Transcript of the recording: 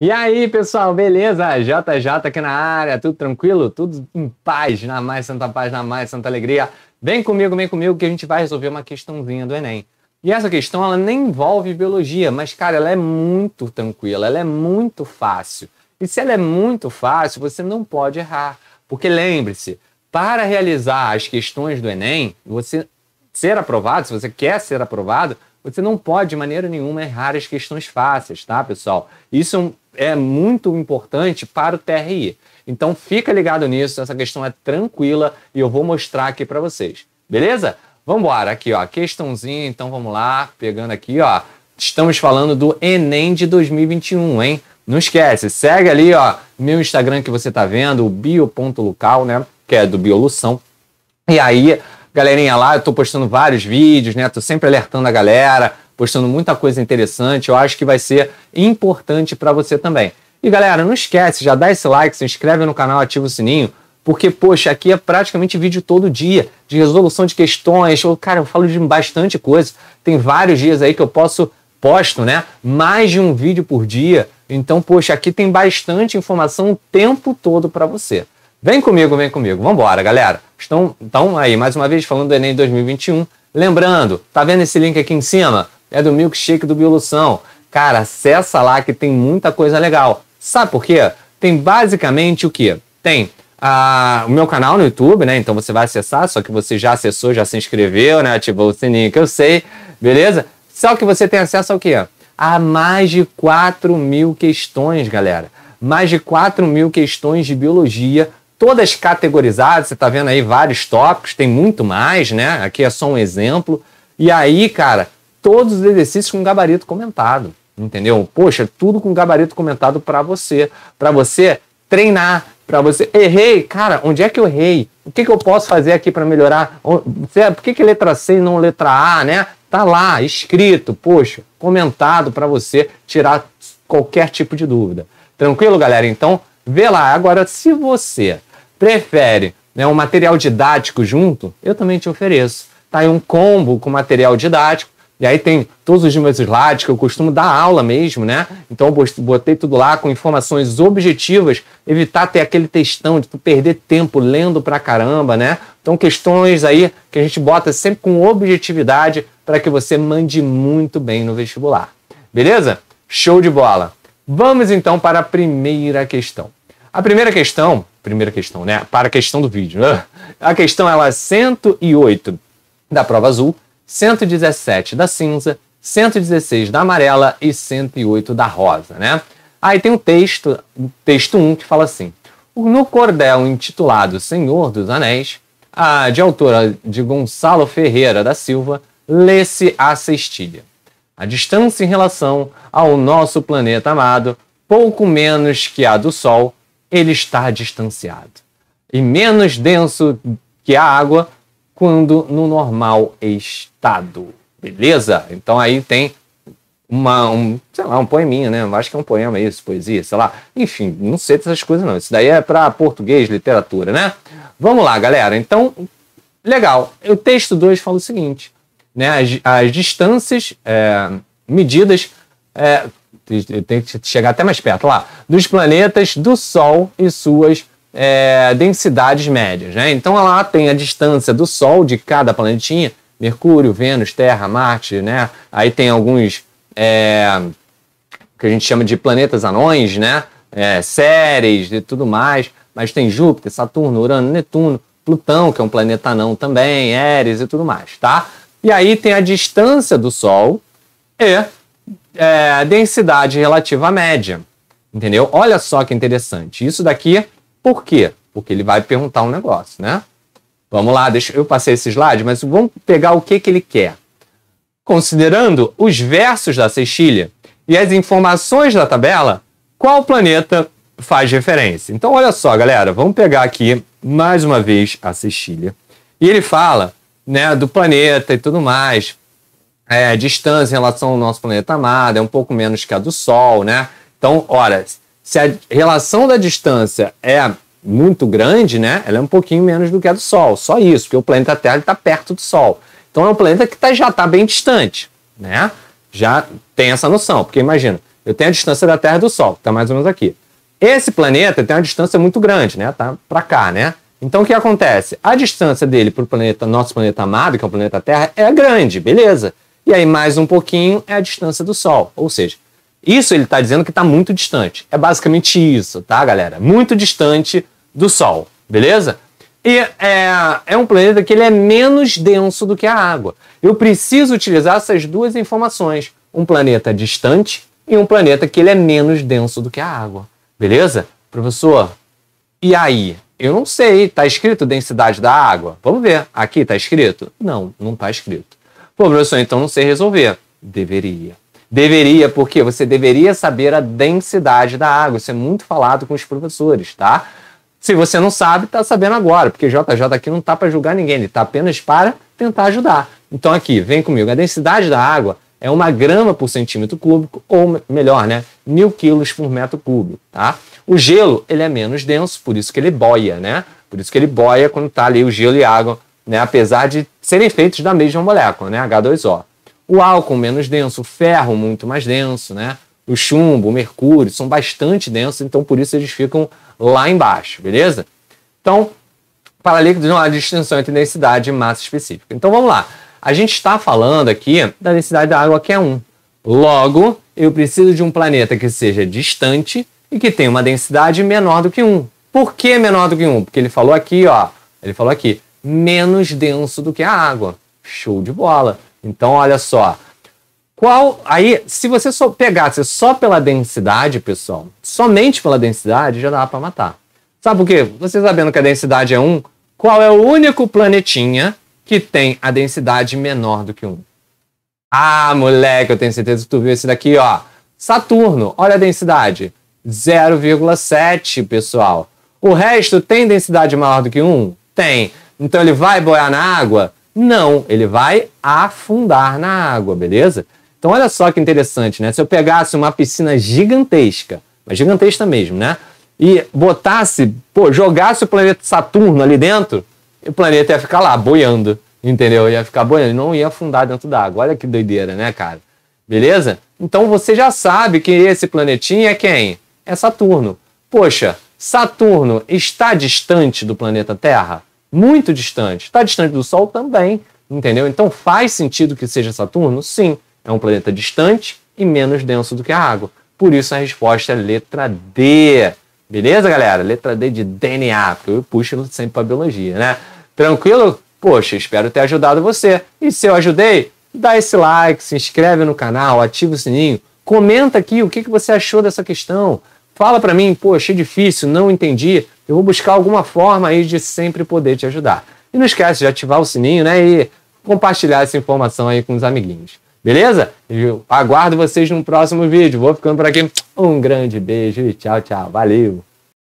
E aí, pessoal, beleza? JJ tá aqui na área, tudo tranquilo? Tudo em paz, na mais santa paz, na mais santa alegria. Vem comigo, vem comigo que a gente vai resolver uma questãozinha do Enem. E essa questão, ela nem envolve biologia, mas, cara, ela é muito tranquila, ela é muito fácil. E se ela é muito fácil, você não pode errar. Porque lembre-se, para realizar as questões do Enem, você ser aprovado, se você quer ser aprovado, você não pode de maneira nenhuma errar as questões fáceis, tá, pessoal? Isso é um é muito importante para o TRI. Então fica ligado nisso, essa questão é tranquila e eu vou mostrar aqui para vocês. Beleza? Vamos embora aqui, ó, questãozinha, então vamos lá, pegando aqui, ó. Estamos falando do ENEM de 2021, hein? Não esquece, segue ali, ó, meu Instagram que você tá vendo, o bio.local, né, que é do Biolução. E aí, galerinha lá, eu tô postando vários vídeos, né? Tô sempre alertando a galera, postando muita coisa interessante. Eu acho que vai ser importante para você também. E galera, não esquece, já dá esse like, se inscreve no canal, ativa o sininho, porque, poxa, aqui é praticamente vídeo todo dia, de resolução de questões. Eu, cara, eu falo de bastante coisa. Tem vários dias aí que eu posso posto, né? Mais de um vídeo por dia. Então, poxa, aqui tem bastante informação o tempo todo para você. Vem comigo, vem comigo. Vamos embora, galera. Estão, então aí mais uma vez falando do ENEM 2021. Lembrando, tá vendo esse link aqui em cima? é do milkshake do Biolução. Cara, acessa lá que tem muita coisa legal. Sabe por quê? Tem basicamente o que? Tem ah, o meu canal no YouTube, né? Então você vai acessar, só que você já acessou, já se inscreveu, né? Ativou o sininho que eu sei, beleza? Só que você tem acesso ao quê? A mais de 4 mil questões, galera. Mais de 4 mil questões de biologia, todas categorizadas. Você tá vendo aí vários tópicos, tem muito mais, né? Aqui é só um exemplo. E aí, cara, todos os exercícios com gabarito comentado, entendeu? Poxa, tudo com gabarito comentado para você, para você treinar, para você errei, cara, onde é que eu errei? O que, que eu posso fazer aqui para melhorar? Por que, que letra C e não letra A, né? Tá lá, escrito, poxa, comentado para você tirar qualquer tipo de dúvida. Tranquilo, galera? Então, vê lá. Agora, se você prefere né, um material didático junto, eu também te ofereço. Tá aí um combo com material didático e aí tem todos os meus slides que eu costumo dar aula mesmo, né? Então eu botei tudo lá com informações objetivas, evitar ter aquele textão de tu perder tempo lendo pra caramba, né? Então questões aí que a gente bota sempre com objetividade para que você mande muito bem no vestibular. Beleza? Show de bola. Vamos então para a primeira questão. A primeira questão, primeira questão, né? Para a questão do vídeo. Né? A questão ela é 108 da prova azul 117 da cinza, 116 da amarela e 108 da rosa, né? Aí tem o um texto, texto 1, que fala assim: No cordel intitulado Senhor dos Anéis, a, de autora de Gonçalo Ferreira da Silva, lê-se a cestilha. A distância em relação ao nosso planeta amado, pouco menos que a do Sol, ele está distanciado. E menos denso que a água, quando no normal estado. Beleza? Então aí tem uma, um, sei lá, um poeminha, né? Acho que é um poema isso, poesia, sei lá. Enfim, não sei dessas coisas não. Isso daí é para português, literatura, né? Vamos lá, galera. Então, legal. O texto 2 fala o seguinte, né? As, as distâncias é, medidas é, tem que chegar até mais perto lá, dos planetas do Sol e suas é, densidades médias. Né? Então ela tem a distância do Sol de cada planetinha, Mercúrio, Vênus, Terra, Marte, né? Aí tem alguns é, que a gente chama de planetas anões, né? É, e tudo mais. Mas tem Júpiter, Saturno, Urano, Netuno, Plutão, que é um planeta anão também, Eris e tudo mais, tá? E aí tem a distância do Sol e é, densidade relativa média. Entendeu? Olha só que interessante. Isso daqui por quê? Porque ele vai perguntar um negócio, né? Vamos lá, deixa eu passei esse slide, mas vamos pegar o que, que ele quer. Considerando os versos da Cecília e as informações da tabela, qual planeta faz referência? Então, olha só, galera, vamos pegar aqui mais uma vez a Cecília. E ele fala né, do planeta e tudo mais, é, distância em relação ao nosso planeta amado, é um pouco menos que a do Sol, né? Então, olha, se a relação da distância é muito grande, né? Ela é um pouquinho menos do que a do Sol. Só isso, porque o planeta Terra está perto do Sol. Então é um planeta que tá, já está bem distante, né? Já tem essa noção, porque imagina, eu tenho a distância da Terra e do Sol, está mais ou menos aqui. Esse planeta tem uma distância muito grande, né? Tá para cá, né? Então o que acontece? A distância dele para o planeta, nosso planeta amado, que é o planeta Terra, é grande, beleza? E aí mais um pouquinho é a distância do Sol, ou seja, isso ele está dizendo que está muito distante. É basicamente isso, tá, galera? Muito distante do Sol, beleza? E é, é um planeta que ele é menos denso do que a água. Eu preciso utilizar essas duas informações: um planeta distante e um planeta que ele é menos denso do que a água. Beleza? Professor, e aí? Eu não sei, tá escrito densidade da água? Vamos ver. Aqui tá escrito? Não, não tá escrito. Pô, professor, então não sei resolver. Deveria. Deveria, porque você deveria saber a densidade da água. Isso é muito falado com os professores, tá? Se você não sabe, está sabendo agora, porque JJ aqui não tá para julgar ninguém, ele tá apenas para tentar ajudar. Então aqui, vem comigo. A densidade da água é uma grama por centímetro cúbico, ou melhor, né, mil quilos por metro cúbico, tá? O gelo, ele é menos denso, por isso que ele boia, né? Por isso que ele boia quando tá ali o gelo e a água, né? Apesar de serem feitos da mesma molécula, né? H2O. O álcool menos denso, o ferro muito mais denso, né? O chumbo, o mercúrio são bastante densos, então por isso eles ficam lá embaixo, beleza? Então, para líquidos não há distinção entre densidade e massa específica. Então vamos lá. A gente está falando aqui da densidade da água que é 1. Logo, eu preciso de um planeta que seja distante e que tenha uma densidade menor do que 1. Por que menor do que 1? Porque ele falou aqui, ó, ele falou aqui, menos denso do que a água. Show de bola. Então, olha só. Qual. Aí, se você só pegasse só pela densidade, pessoal, somente pela densidade, já dá para matar. Sabe por quê? Você sabendo que a densidade é 1, qual é o único planetinha que tem a densidade menor do que 1? Ah, moleque, eu tenho certeza que tu viu esse daqui, ó. Saturno, olha a densidade. 0,7, pessoal. O resto tem densidade maior do que 1? Tem. Então ele vai boiar na água? Não, ele vai afundar na água, beleza? Então olha só que interessante, né? Se eu pegasse uma piscina gigantesca, mas gigantesca mesmo, né? E botasse, pô, jogasse o planeta Saturno ali dentro, o planeta ia ficar lá boiando, entendeu? Ia ficar boiando, não ia afundar dentro da água. Olha que doideira, né, cara? Beleza? Então você já sabe que esse planetinha é quem? É Saturno. Poxa, Saturno está distante do planeta Terra? muito distante. Está distante do Sol também, entendeu? Então faz sentido que seja Saturno? Sim, é um planeta distante e menos denso do que a água. Por isso a resposta é letra D. Beleza, galera? Letra D de DNA, porque eu puxo sempre para biologia, né? Tranquilo? Poxa, espero ter ajudado você. E se eu ajudei, dá esse like, se inscreve no canal, ativa o sininho, comenta aqui o que, que você achou dessa questão. Fala para mim, poxa, é difícil, não entendi. Eu vou buscar alguma forma aí de sempre poder te ajudar. E não esquece de ativar o sininho, né? E compartilhar essa informação aí com os amiguinhos. Beleza? Eu aguardo vocês no próximo vídeo. Vou ficando por aqui. Um grande beijo e tchau, tchau. Valeu!